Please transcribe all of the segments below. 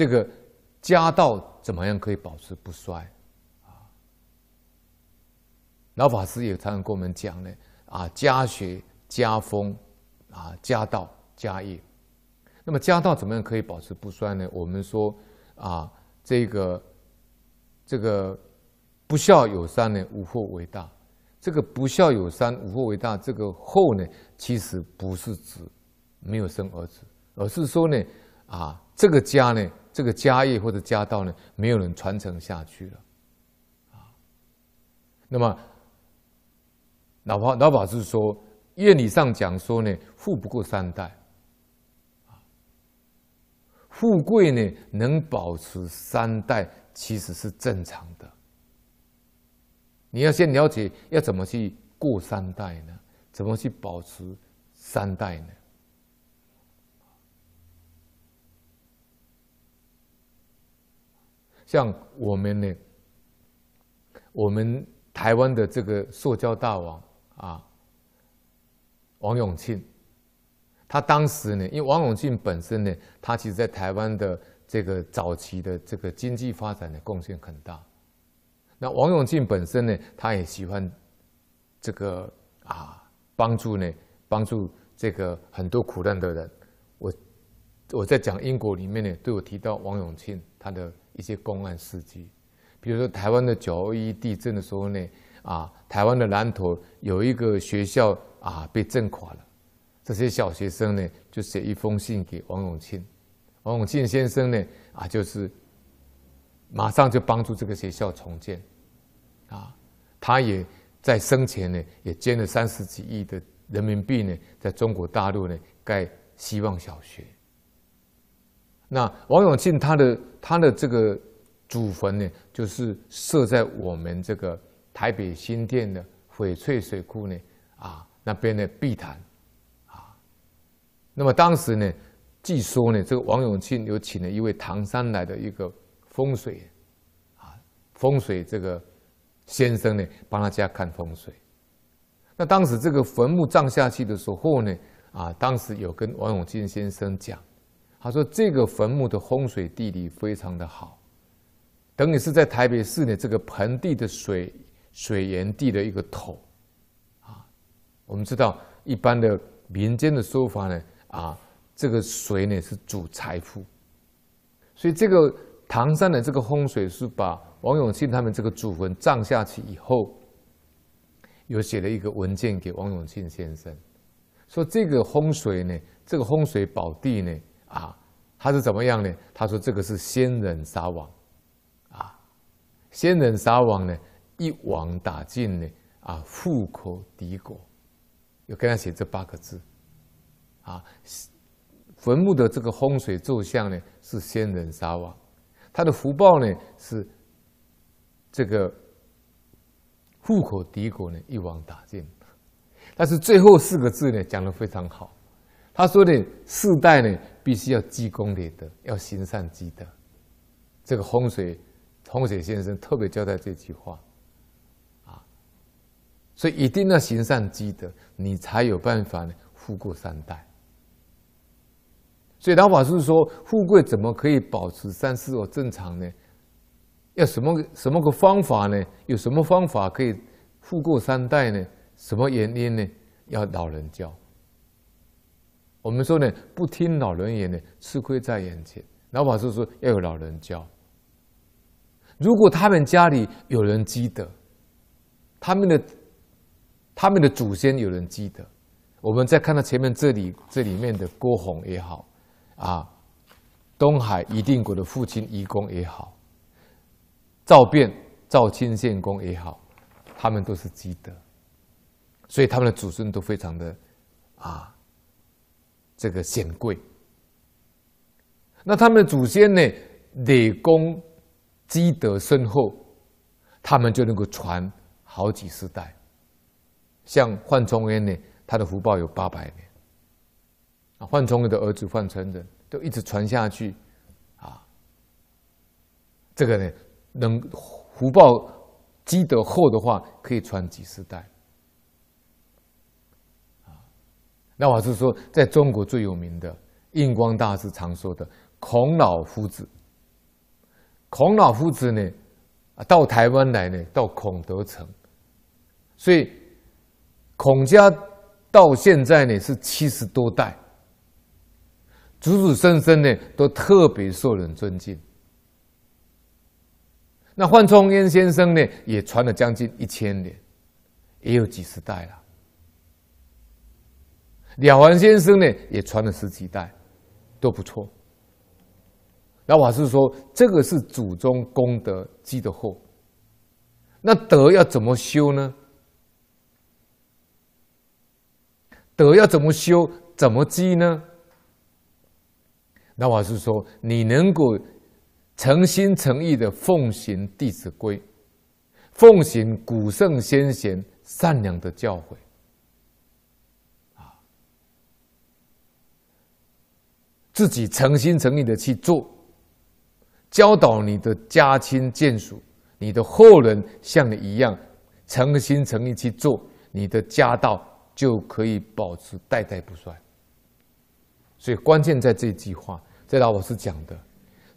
这个家道怎么样可以保持不衰？啊，老法师也常常跟我们讲呢。啊，家学、家风、啊，家道、家业。那么家道怎么样可以保持不衰呢？我们说啊，这个这个不孝有三呢，无后为大。这个不孝有三，无后为大。这个后呢，其实不是指没有生儿子，而是说呢，啊，这个家呢。这个家业或者家道呢，没有人传承下去了，啊，那么老老法师说，原理上讲说呢，富不过三代，啊，富贵呢能保持三代其实是正常的。你要先了解要怎么去过三代呢？怎么去保持三代呢？像我们呢，我们台湾的这个塑胶大王啊，王永庆，他当时呢，因为王永庆本身呢，他其实在台湾的这个早期的这个经济发展的贡献很大。那王永庆本身呢，他也喜欢这个啊，帮助呢，帮助这个很多苦难的人。我我在讲英国里面呢，对我提到王永庆他的。一些公案事迹，比如说台湾的九一地震的时候呢，啊，台湾的南投有一个学校啊被震垮了，这些小学生呢就写一封信给王永庆，王永庆先生呢啊就是，马上就帮助这个学校重建，啊，他也在生前呢也捐了三十几亿的人民币呢，在中国大陆呢盖希望小学。那王永庆他的他的这个祖坟呢，就是设在我们这个台北新店的翡翠水库呢啊那边的碧潭啊。那么当时呢，据说呢，这个王永庆有请了一位唐山来的一个风水啊风水这个先生呢，帮他家看风水。那当时这个坟墓葬下去的时候呢，啊，当时有跟王永庆先生讲。他说：“这个坟墓的风水地理非常的好，等于是在台北市呢，这个盆地的水水源地的一个头，啊，我们知道一般的民间的说法呢，啊，这个水呢是主财富，所以这个唐山的这个风水是把王永庆他们这个祖坟葬下去以后，又写了一个文件给王永庆先生，说这个风水呢，这个风水宝地呢。”啊，他是怎么样呢？他说：“这个是仙人撒网，啊，仙人撒网呢，一网打尽呢，啊，富可敌国，有跟他写这八个字，啊，坟墓的这个风水坐向呢是仙人撒网，他的福报呢是这个富口敌国呢一网打尽，但是最后四个字呢讲的非常好。”他说的世代呢，必须要积功累德，要行善积德。这个风水，风水先生特别交代这句话，啊，所以一定要行善积德，你才有办法呢，富过三代。所以老法师说，富贵怎么可以保持三世哦，正常呢？要什么什么个方法呢？有什么方法可以富过三代呢？什么原因呢？要老人教。我们说呢，不听老人言呢，吃亏在眼前。老法师说要有老人教。如果他们家里有人积德，他们的他们的祖先有人积德，我们再看到前面这里这里面的郭洪也好，啊，东海一定国的父亲夷公也好，赵卞赵清献公也好，他们都是积德，所以他们的祖孙都非常的啊。这个显贵，那他们的祖先呢，累功积德深厚，他们就能够传好几十代。像范仲淹呢，他的福报有八百年。啊，范仲淹的儿子范成仁都一直传下去，啊，这个呢，能福报积德厚的话，可以传几十代。那我是说，在中国最有名的印光大师常说的孔老夫子，孔老夫子呢，到台湾来呢，到孔德成，所以孔家到现在呢是七十多代，祖祖孙孙呢都特别受人尊敬。那范仲淹先生呢，也传了将近一千年，也有几十代了。了凡先生呢，也传了十几代，都不错。那法师说，这个是祖宗功德积的厚。那德要怎么修呢？德要怎么修，怎么积呢？那法师说，你能够诚心诚意的奉行《弟子规》，奉行古圣先贤善良的教诲。自己诚心诚意的去做，教导你的家亲眷属，你的后人像你一样诚心诚意去做，你的家道就可以保持代代不衰。所以关键在这句话，这老我师讲的，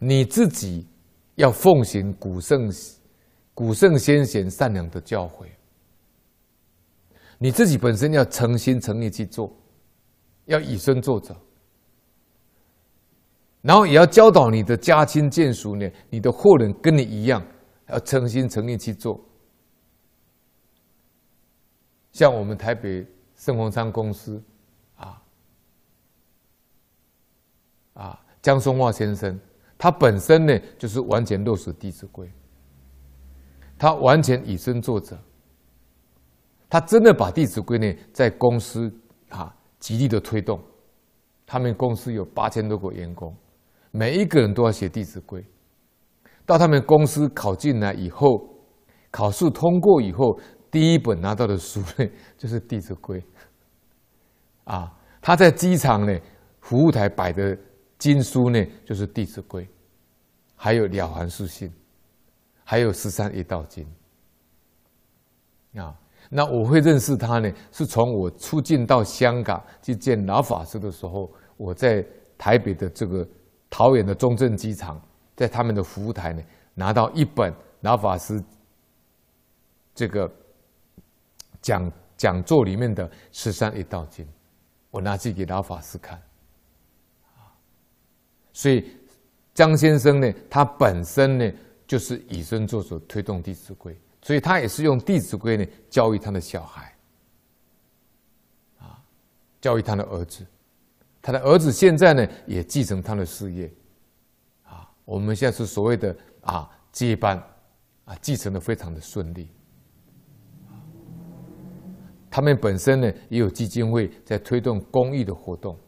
你自己要奉行古圣古圣先贤善良的教诲，你自己本身要诚心诚意去做，要以身作则。然后也要教导你的家亲眷属呢，你的后人跟你一样，要诚心诚意去做。像我们台北盛鸿昌公司，啊，啊，江松茂先生，他本身呢就是完全落实《弟子规》，他完全以身作则，他真的把《弟子规》呢在公司啊极力的推动，他们公司有八千多个员工。每一个人都要写《弟子规》，到他们公司考进来以后，考试通过以后，第一本拿到的书呢，就是《弟子规》。啊，他在机场呢，服务台摆的经书呢就是《弟子规》，还有《了凡四训》，还有《十三一道经》。啊，那我会认识他呢，是从我出境到香港去见老法师的时候，我在台北的这个。桃园的中正机场，在他们的服务台呢，拿到一本老法师这个讲讲座里面的十三一道经，我拿去给老法师看。啊，所以张先生呢，他本身呢就是以身作则，推动《弟子规》，所以他也是用《弟子规》呢教育他的小孩，啊，教育他的儿子。他的儿子现在呢，也继承他的事业，啊，我们现在是所谓的啊接班，啊，继承的非常的顺利。他们本身呢，也有基金会在推动公益的活动。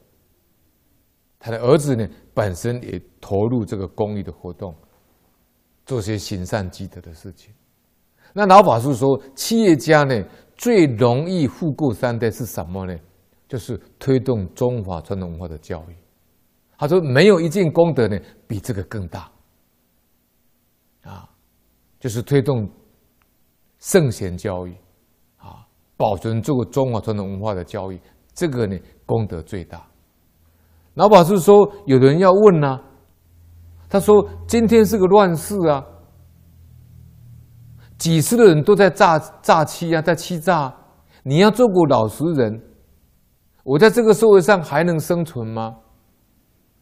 他的儿子呢，本身也投入这个公益的活动，做些行善积德的事情。那老法师说，企业家呢，最容易富过三代是什么呢？就是推动中华传统文化的教育，他说没有一件功德呢比这个更大，啊，就是推动圣贤教育，啊，保存这个中华传统文化的教育，这个呢功德最大。老法师说，有的人要问呢，他说今天是个乱世啊，几十的人都在诈诈欺啊，在欺诈，你要做个老实人。我在这个社会上还能生存吗？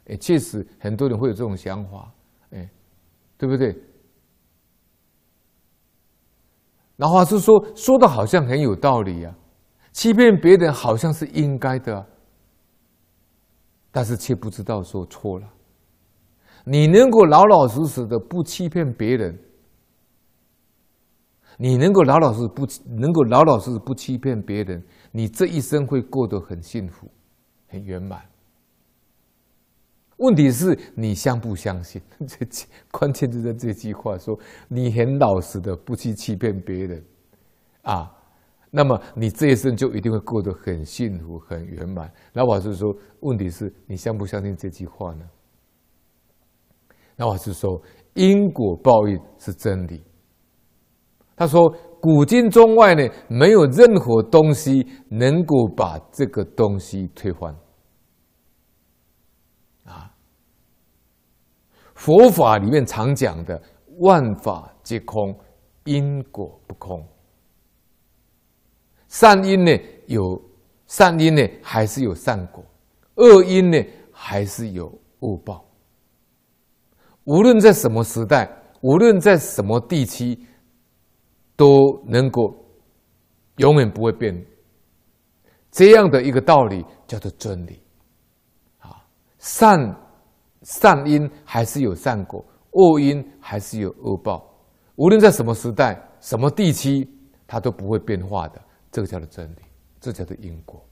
哎，确实很多人会有这种想法，哎，对不对？然后是说说的好像很有道理呀，欺骗别人好像是应该的，但是却不知道说错了。你能够老老实实的不欺骗别人。你能够老老实不，能够老老实实不欺骗别人，你这一生会过得很幸福，很圆满。问题是你相不相信？这 关键就在这句话：说你很老实的，不去欺骗别人，啊，那么你这一生就一定会过得很幸福、很圆满。那我是说，问题是你相不相信这句话呢？那我是说，因果报应是真理。他说：“古今中外呢，没有任何东西能够把这个东西推翻。啊，佛法里面常讲的‘万法皆空，因果不空’，善因呢有，善因呢还是有善果；恶因呢还是有恶报。无论在什么时代，无论在什么地区。”都能够永远不会变，这样的一个道理叫做真理。啊，善善因还是有善果，恶因还是有恶报。无论在什么时代、什么地区，它都不会变化的。这个叫做真理，这叫做因果。